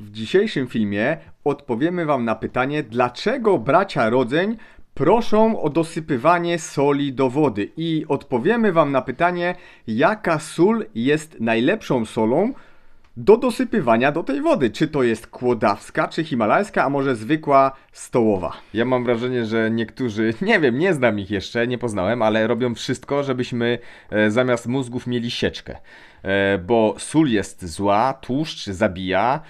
W dzisiejszym filmie odpowiemy Wam na pytanie, dlaczego bracia rodzeń proszą o dosypywanie soli do wody i odpowiemy Wam na pytanie, jaka sól jest najlepszą solą do dosypywania do tej wody. Czy to jest kłodawska, czy himalajska, a może zwykła stołowa. Ja mam wrażenie, że niektórzy, nie wiem, nie znam ich jeszcze, nie poznałem, ale robią wszystko, żebyśmy e, zamiast mózgów mieli sieczkę. E, bo sól jest zła, tłuszcz zabija,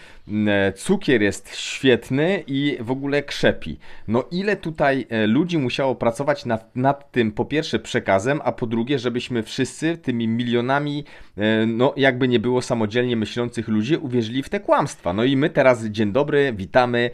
e, cukier jest świetny i w ogóle krzepi. No ile tutaj e, ludzi musiało pracować nad, nad tym po pierwsze przekazem, a po drugie, żebyśmy wszyscy tymi milionami, no jakby nie było samodzielnie myślących ludzi, uwierzyli w te kłamstwa. No i my teraz, dzień dobry, witamy,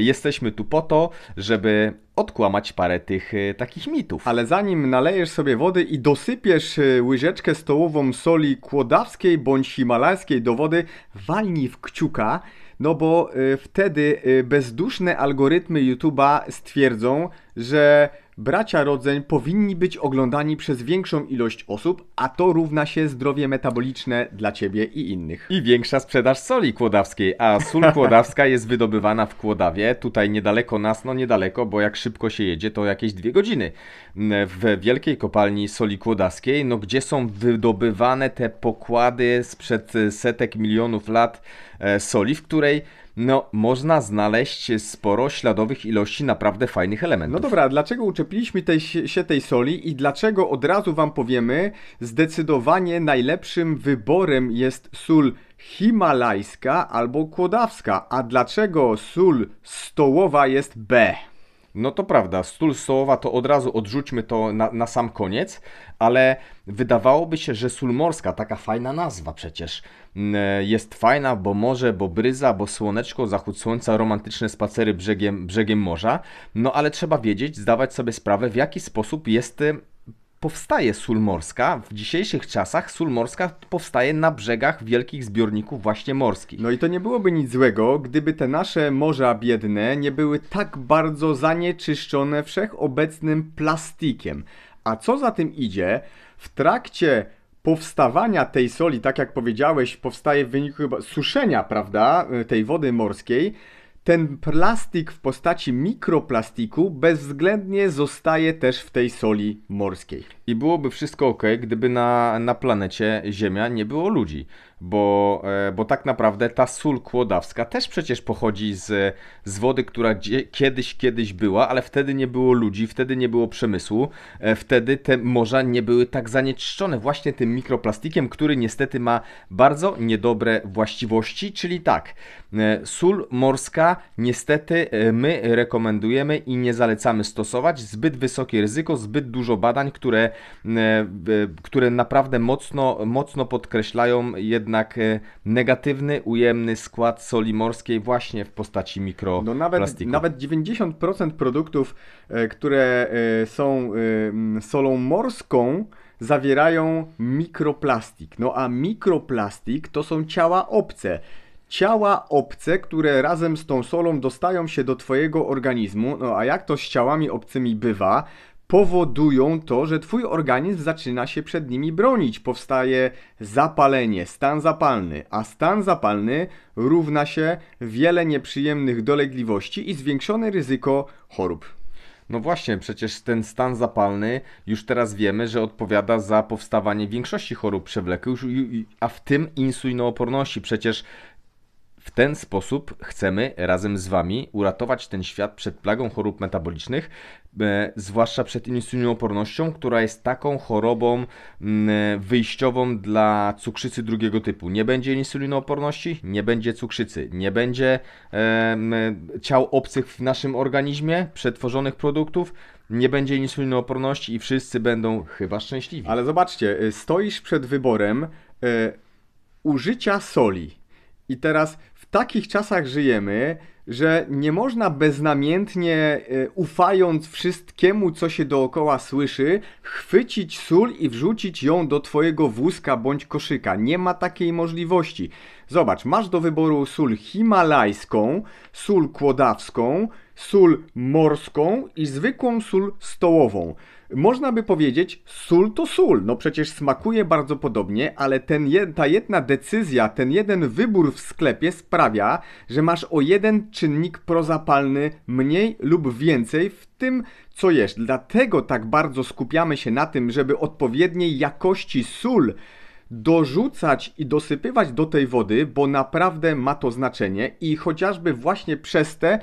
jesteśmy tu po to, żeby odkłamać parę tych y, takich mitów. Ale zanim nalejesz sobie wody i dosypiesz y, łyżeczkę stołową soli kłodawskiej bądź himalajskiej do wody, walnij w kciuka, no bo y, wtedy bezduszne algorytmy YouTube'a stwierdzą, że Bracia rodzeń powinni być oglądani przez większą ilość osób, a to równa się zdrowie metaboliczne dla ciebie i innych. I większa sprzedaż soli kłodawskiej, a sól kłodawska jest wydobywana w Kłodawie, tutaj niedaleko nas, no niedaleko, bo jak szybko się jedzie, to jakieś dwie godziny. Mm, w wielkiej kopalni soli kłodawskiej, no gdzie są wydobywane te pokłady sprzed setek milionów lat, E, soli, w której no, można znaleźć sporo śladowych ilości naprawdę fajnych elementów. No dobra, dlaczego uczepiliśmy tej, się tej soli i dlaczego od razu Wam powiemy, zdecydowanie najlepszym wyborem jest sól himalajska albo kłodawska. A dlaczego sól stołowa jest B? No to prawda, stół sołowa to od razu odrzućmy to na, na sam koniec, ale wydawałoby się, że sól morska, taka fajna nazwa przecież, mm, jest fajna, bo morze, bo bryza, bo słoneczko, zachód słońca, romantyczne spacery brzegiem, brzegiem morza, no ale trzeba wiedzieć, zdawać sobie sprawę, w jaki sposób jest y, powstaje sól morska. W dzisiejszych czasach sól morska powstaje na brzegach wielkich zbiorników właśnie morskich. No i to nie byłoby nic złego, gdyby te nasze morza biedne nie były tak bardzo zanieczyszczone wszechobecnym plastikiem. A co za tym idzie, w trakcie powstawania tej soli, tak jak powiedziałeś, powstaje w wyniku suszenia, prawda, tej wody morskiej, ten plastik w postaci mikroplastiku bezwzględnie zostaje też w tej soli morskiej. I byłoby wszystko ok, gdyby na, na planecie Ziemia nie było ludzi bo, e, bo tak naprawdę ta sól kłodawska też przecież pochodzi z, z wody, która gdzie, kiedyś, kiedyś była, ale wtedy nie było ludzi, wtedy nie było przemysłu, e, wtedy te morza nie były tak zanieczyszczone właśnie tym mikroplastikiem, który niestety ma bardzo niedobre właściwości, czyli tak, e, sól morska niestety my rekomendujemy i nie zalecamy stosować, zbyt wysokie ryzyko, zbyt dużo badań, które, które naprawdę mocno, mocno podkreślają jedno jednak e, negatywny, ujemny skład soli morskiej właśnie w postaci mikroplastiku. No nawet, nawet 90% produktów, e, które e, są solą morską, zawierają mikroplastik. No a mikroplastik to są ciała obce ciała obce, które razem z tą solą dostają się do Twojego organizmu. No a jak to z ciałami obcymi bywa, powodują to, że twój organizm zaczyna się przed nimi bronić. Powstaje zapalenie, stan zapalny, a stan zapalny równa się wiele nieprzyjemnych dolegliwości i zwiększone ryzyko chorób. No właśnie, przecież ten stan zapalny już teraz wiemy, że odpowiada za powstawanie większości chorób przewlekłych, a w tym insulinooporności. Przecież w ten sposób chcemy razem z Wami uratować ten świat przed plagą chorób metabolicznych, e, zwłaszcza przed insulinoopornością, która jest taką chorobą wyjściową dla cukrzycy drugiego typu. Nie będzie insulinooporności, nie będzie cukrzycy, nie będzie ciał obcych w naszym organizmie, przetworzonych produktów, nie będzie insulinooporności i wszyscy będą chyba szczęśliwi. Ale zobaczcie, e, stoisz przed wyborem e, użycia soli. I teraz takich czasach żyjemy, że nie można beznamiętnie, e, ufając wszystkiemu, co się dookoła słyszy, chwycić sól i wrzucić ją do twojego wózka bądź koszyka. Nie ma takiej możliwości. Zobacz, masz do wyboru sól himalajską, sól kłodawską, sól morską i zwykłą sól stołową. Można by powiedzieć, sól to sól, no przecież smakuje bardzo podobnie, ale ten je, ta jedna decyzja, ten jeden wybór w sklepie sprawia, że masz o jeden czynnik prozapalny mniej lub więcej w tym, co jesz. Dlatego tak bardzo skupiamy się na tym, żeby odpowiedniej jakości sól dorzucać i dosypywać do tej wody, bo naprawdę ma to znaczenie i chociażby właśnie przez te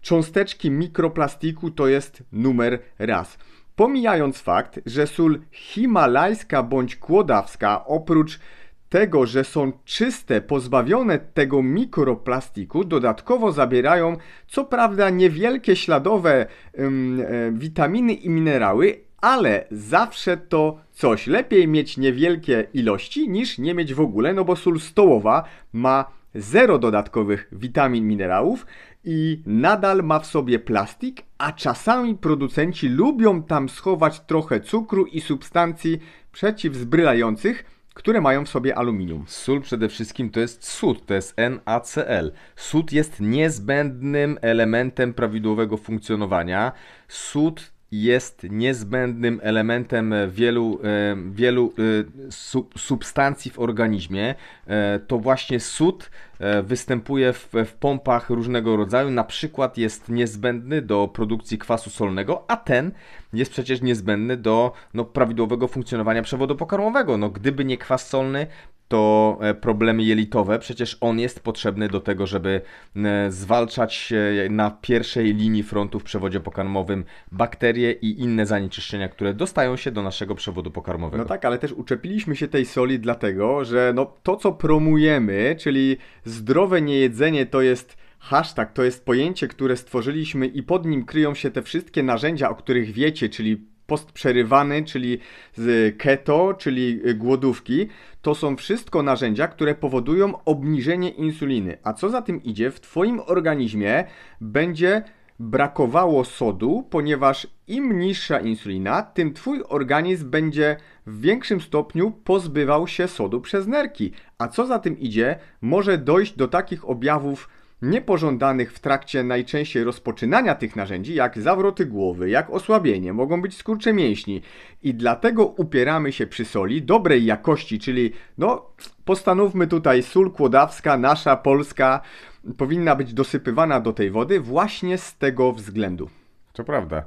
cząsteczki mikroplastiku to jest numer raz pomijając fakt, że sól himalajska bądź kłodawska oprócz tego, że są czyste, pozbawione tego mikroplastiku, dodatkowo zabierają co prawda niewielkie śladowe ym, y, e, witaminy i minerały, ale zawsze to coś. Lepiej mieć niewielkie ilości niż nie mieć w ogóle, no bo sól stołowa ma zero dodatkowych witamin, minerałów i nadal ma w sobie plastik, a czasami producenci lubią tam schować trochę cukru i substancji przeciwzbrylających, które mają w sobie aluminium. Sól przede wszystkim to jest sód, to jest NaCl. Sód jest niezbędnym elementem prawidłowego funkcjonowania. Sód jest niezbędnym elementem wielu, e, wielu e, substancji w organizmie. E, to właśnie sód występuje w, w pompach różnego rodzaju, na przykład jest niezbędny do produkcji kwasu solnego, a ten jest przecież niezbędny do no, prawidłowego funkcjonowania przewodu pokarmowego. No, gdyby nie kwas solny, to e, problemy jelitowe. Przecież on jest potrzebny do tego, żeby e, zwalczać e, na pierwszej linii frontu w przewodzie pokarmowym bakterie i inne zanieczyszczenia, które dostają się do naszego przewodu pokarmowego. No tak, ale też uczepiliśmy się tej soli dlatego, że no to co promujemy, czyli zdrowe niejedzenie to jest Hashtag to jest pojęcie, które stworzyliśmy i pod nim kryją się te wszystkie narzędzia, o których wiecie, czyli post przerywany, czyli z keto, czyli głodówki, to są wszystko narzędzia, które powodują obniżenie insuliny. A co za tym idzie, w Twoim organizmie będzie brakowało sodu, ponieważ im niższa insulina, tym Twój organizm będzie w większym stopniu pozbywał się sodu przez nerki. A co za tym idzie, może dojść do takich objawów niepożądanych w trakcie najczęściej rozpoczynania tych narzędzi, jak zawroty głowy, jak osłabienie, mogą być skurcze mięśni i dlatego upieramy się przy soli dobrej jakości, czyli no postanówmy tutaj sól kłodawska, nasza polska, powinna być dosypywana do tej wody właśnie z tego względu. To prawda.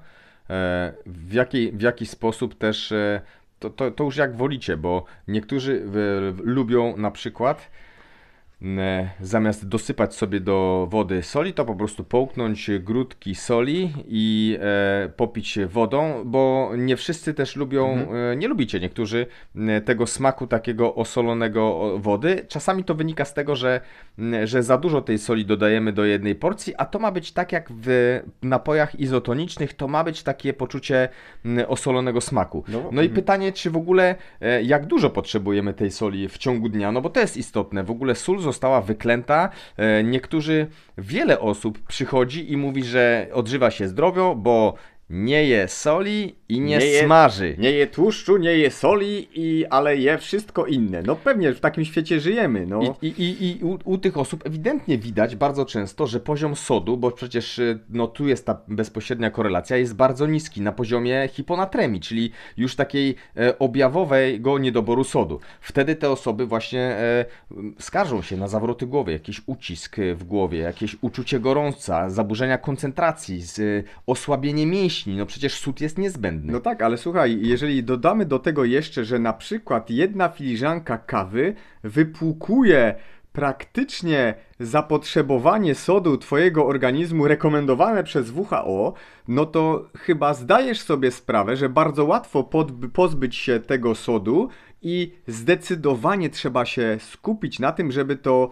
E, w jaki, w jaki sposób też e, to, to, to już jak wolicie, bo niektórzy lubią na przykład E, zamiast dosypać sobie do wody soli, to po prostu połknąć grudki soli i e, popić wodą, bo nie wszyscy też lubią, mhm. e, nie lubicie niektórzy e, tego smaku takiego osolonego wody. Czasami to wynika z tego, że, że za dużo tej soli dodajemy do jednej porcji, a to ma być tak jak w napojach izotonicznych, to ma być takie poczucie osolonego smaku. No, no i mhm. pytanie, czy w ogóle e, jak dużo potrzebujemy tej soli w ciągu dnia, no bo to jest istotne. W ogóle sól została wyklęta. E, niektórzy, wiele osób przychodzi i mówi, że odżywa się zdrowio, bo nie je soli i nie, nie je, smaży. nie je tłuszczu, nie je soli, i, ale je wszystko inne. No pewnie, w takim świecie żyjemy. No. I, i, i, i u, u, tych osób ewidentnie widać bardzo często, że poziom sodu, bo przecież y, no, tu jest ta bezpośrednia korelacja, jest bardzo niski na poziomie hiponatremii, czyli już takiej e, objawowego niedoboru sodu. Wtedy te osoby właśnie e, skarżą się na zawroty głowy, jakiś ucisk e, w głowie, jakieś uczucie gorąca, zaburzenia koncentracji, z, e, osłabienie mięśni, no przecież sód jest niezbędny. No tak, ale słuchaj, jeżeli dodamy do tego jeszcze, że na przykład jedna filiżanka kawy wypłukuje praktycznie zapotrzebowanie sodu twojego organizmu rekomendowane przez WHO, no to chyba zdajesz sobie sprawę, że bardzo łatwo pozbyć się tego sodu i zdecydowanie trzeba się skupić na tym, żeby to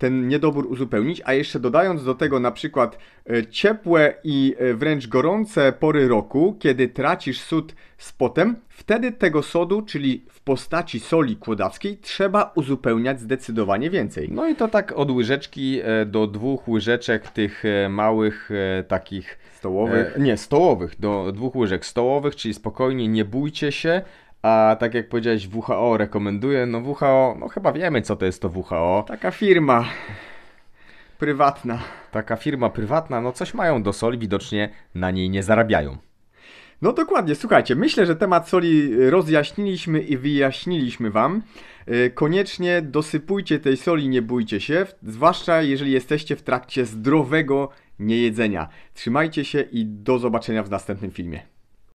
ten niedobór uzupełnić, a jeszcze dodając do tego na przykład e, ciepłe i e, wręcz gorące pory roku, kiedy tracisz sód z potem, wtedy tego sodu, czyli w postaci soli kłodawskiej, trzeba uzupełniać zdecydowanie więcej. No i to tak od łyżeczki e, do dwóch łyżeczek tych małych takich... Stołowych? Nie, stołowych, do dwóch łyżek stołowych, czyli spokojnie, nie bójcie się, a tak jak powiedziałeś, WHO rekomenduje. No WHO, no chyba wiemy co to jest to WHO. Taka firma prywatna. Taka firma prywatna, no coś mają do soli, widocznie na niej nie zarabiają. No dokładnie, słuchajcie, myślę, że temat soli rozjaśniliśmy i wyjaśniliśmy Wam. Y, koniecznie dosypujcie tej soli, nie bójcie się, zwłaszcza jeżeli jesteście w trakcie zdrowego niejedzenia. Trzymajcie się i do zobaczenia w następnym filmie.